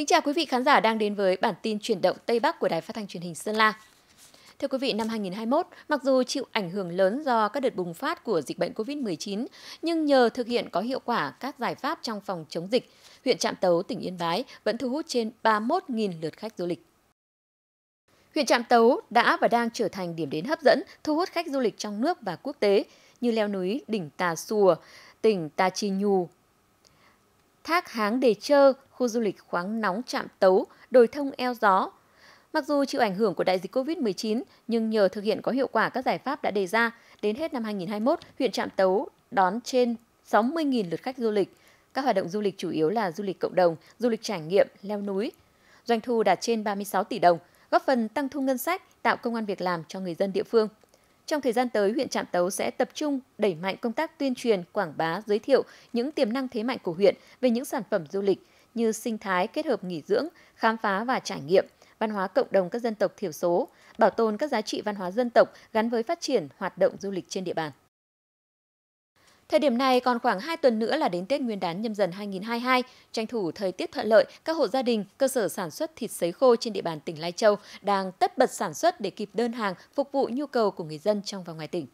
Kính chào quý vị khán giả đang đến với bản tin chuyển động Tây Bắc của Đài Phát thanh Truyền hình Sơn La. Thưa quý vị, năm 2021, mặc dù chịu ảnh hưởng lớn do các đợt bùng phát của dịch bệnh COVID-19, nhưng nhờ thực hiện có hiệu quả các giải pháp trong phòng chống dịch, huyện Trạm Tấu, tỉnh Yên Bái vẫn thu hút trên 31.000 lượt khách du lịch. Huyện Trạm Tấu đã và đang trở thành điểm đến hấp dẫn, thu hút khách du lịch trong nước và quốc tế như leo núi đỉnh Tà Sùa, tỉnh Tà Chi Nhù, thác Háng Đề Trơ, khu du lịch khoáng nóng Trạm Tấu, đồi thông eo gió. Mặc dù chịu ảnh hưởng của đại dịch COVID-19, nhưng nhờ thực hiện có hiệu quả các giải pháp đã đề ra, đến hết năm 2021, huyện Trạm Tấu đón trên 60.000 lượt khách du lịch. Các hoạt động du lịch chủ yếu là du lịch cộng đồng, du lịch trải nghiệm, leo núi. Doanh thu đạt trên 36 tỷ đồng, góp phần tăng thu ngân sách, tạo công an việc làm cho người dân địa phương. Trong thời gian tới, huyện Trạm Tấu sẽ tập trung đẩy mạnh công tác tuyên truyền, quảng bá, giới thiệu những tiềm năng thế mạnh của huyện về những sản phẩm du lịch như sinh thái kết hợp nghỉ dưỡng, khám phá và trải nghiệm, văn hóa cộng đồng các dân tộc thiểu số, bảo tồn các giá trị văn hóa dân tộc gắn với phát triển hoạt động du lịch trên địa bàn. Thời điểm này còn khoảng 2 tuần nữa là đến Tết Nguyên đán nhâm dần 2022, tranh thủ thời tiết thuận lợi, các hộ gia đình, cơ sở sản xuất thịt sấy khô trên địa bàn tỉnh Lai Châu đang tất bật sản xuất để kịp đơn hàng phục vụ nhu cầu của người dân trong và ngoài tỉnh.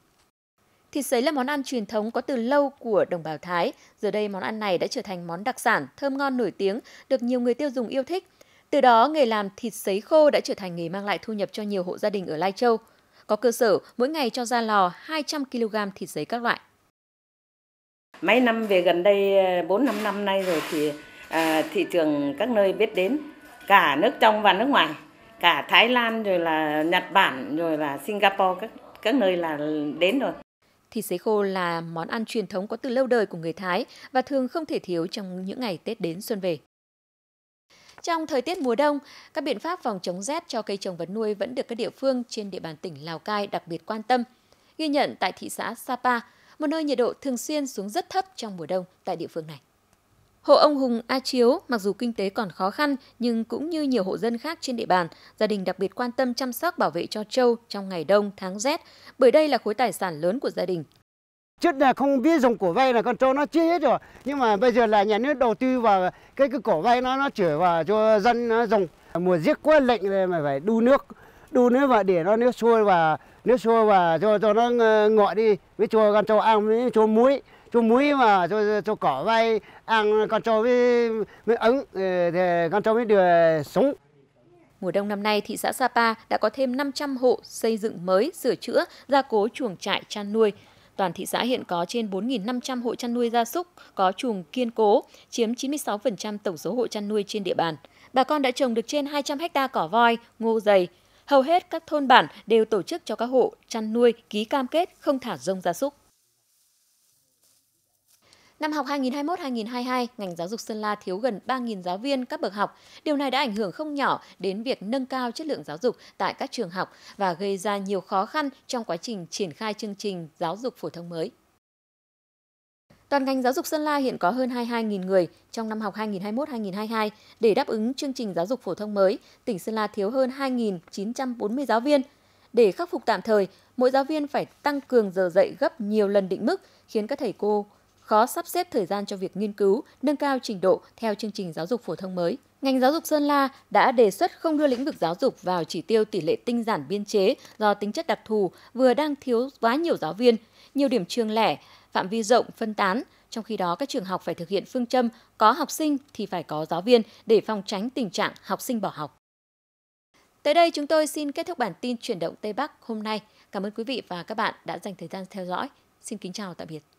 Thịt sấy là món ăn truyền thống có từ lâu của đồng bào Thái. Giờ đây món ăn này đã trở thành món đặc sản, thơm ngon nổi tiếng, được nhiều người tiêu dùng yêu thích. Từ đó, nghề làm thịt sấy khô đã trở thành nghề mang lại thu nhập cho nhiều hộ gia đình ở Lai Châu. Có cơ sở mỗi ngày cho ra lò 200 kg thịt sấy các loại. Mấy năm về gần đây 4 5 năm nay rồi thì à, thị trường các nơi biết đến cả nước trong và nước ngoài, cả Thái Lan rồi là Nhật Bản rồi là Singapore các các nơi là đến rồi. Thịt sấy khô là món ăn truyền thống có từ lâu đời của người Thái và thường không thể thiếu trong những ngày Tết đến xuân về. Trong thời tiết mùa đông, các biện pháp phòng chống rét cho cây trồng vật nuôi vẫn được các địa phương trên địa bàn tỉnh Lào Cai đặc biệt quan tâm. Ghi nhận tại thị xã Sapa, một nơi nhiệt độ thường xuyên xuống rất thấp trong mùa đông tại địa phương này. Hộ ông Hùng A Chiếu, mặc dù kinh tế còn khó khăn nhưng cũng như nhiều hộ dân khác trên địa bàn, gia đình đặc biệt quan tâm chăm sóc bảo vệ cho trâu trong ngày đông tháng rét, bởi đây là khối tài sản lớn của gia đình. Trước là không biết dùng cổ vay là con trâu nó chết hết rồi, nhưng mà bây giờ là nhà nước đầu tư vào cái cái cổ vay nó nó chuyển vào cho dân nó dùng. Mùa giết quá lệnh rồi mà phải đu nước, đun nước và để nó nước sôi và nước sôi và cho cho nó ờ, ngọt đi với cho con trâu ăn với cho muối cho muối mà cho cho cỏ vai ăn con trâu với với ấn ờ, thì con trâu mới được sống Mùa đông năm nay, thị xã Sapa đã có thêm 500 hộ xây dựng mới, sửa chữa, gia cố chuồng trại chăn nuôi. Toàn thị xã hiện có trên 4.500 hộ chăn nuôi gia súc có chuồng kiên cố, chiếm 96% tổng số hộ chăn nuôi trên địa bàn. Bà con đã trồng được trên 200 ha cỏ voi, ngô dày, hầu hết các thôn bản đều tổ chức cho các hộ chăn nuôi ký cam kết không thả rông gia súc. Năm học 2021-2022, ngành giáo dục Sơn La thiếu gần 3.000 giáo viên các bậc học. Điều này đã ảnh hưởng không nhỏ đến việc nâng cao chất lượng giáo dục tại các trường học và gây ra nhiều khó khăn trong quá trình triển khai chương trình giáo dục phổ thông mới. Toàn ngành giáo dục Sơn La hiện có hơn 22.000 người trong năm học 2021-2022 để đáp ứng chương trình giáo dục phổ thông mới, tỉnh Sơn La thiếu hơn 2.940 giáo viên. Để khắc phục tạm thời, mỗi giáo viên phải tăng cường giờ dạy gấp nhiều lần định mức, khiến các thầy cô khó sắp xếp thời gian cho việc nghiên cứu, nâng cao trình độ theo chương trình giáo dục phổ thông mới. Ngành giáo dục Sơn La đã đề xuất không đưa lĩnh vực giáo dục vào chỉ tiêu tỷ lệ tinh giản biên chế do tính chất đặc thù vừa đang thiếu quá nhiều giáo viên, nhiều điểm trường lẻ, phạm vi rộng, phân tán. Trong khi đó, các trường học phải thực hiện phương châm có học sinh thì phải có giáo viên để phòng tránh tình trạng học sinh bỏ học. Tới đây chúng tôi xin kết thúc bản tin chuyển động Tây Bắc hôm nay. Cảm ơn quý vị và các bạn đã dành thời gian theo dõi. Xin kính chào tạm biệt.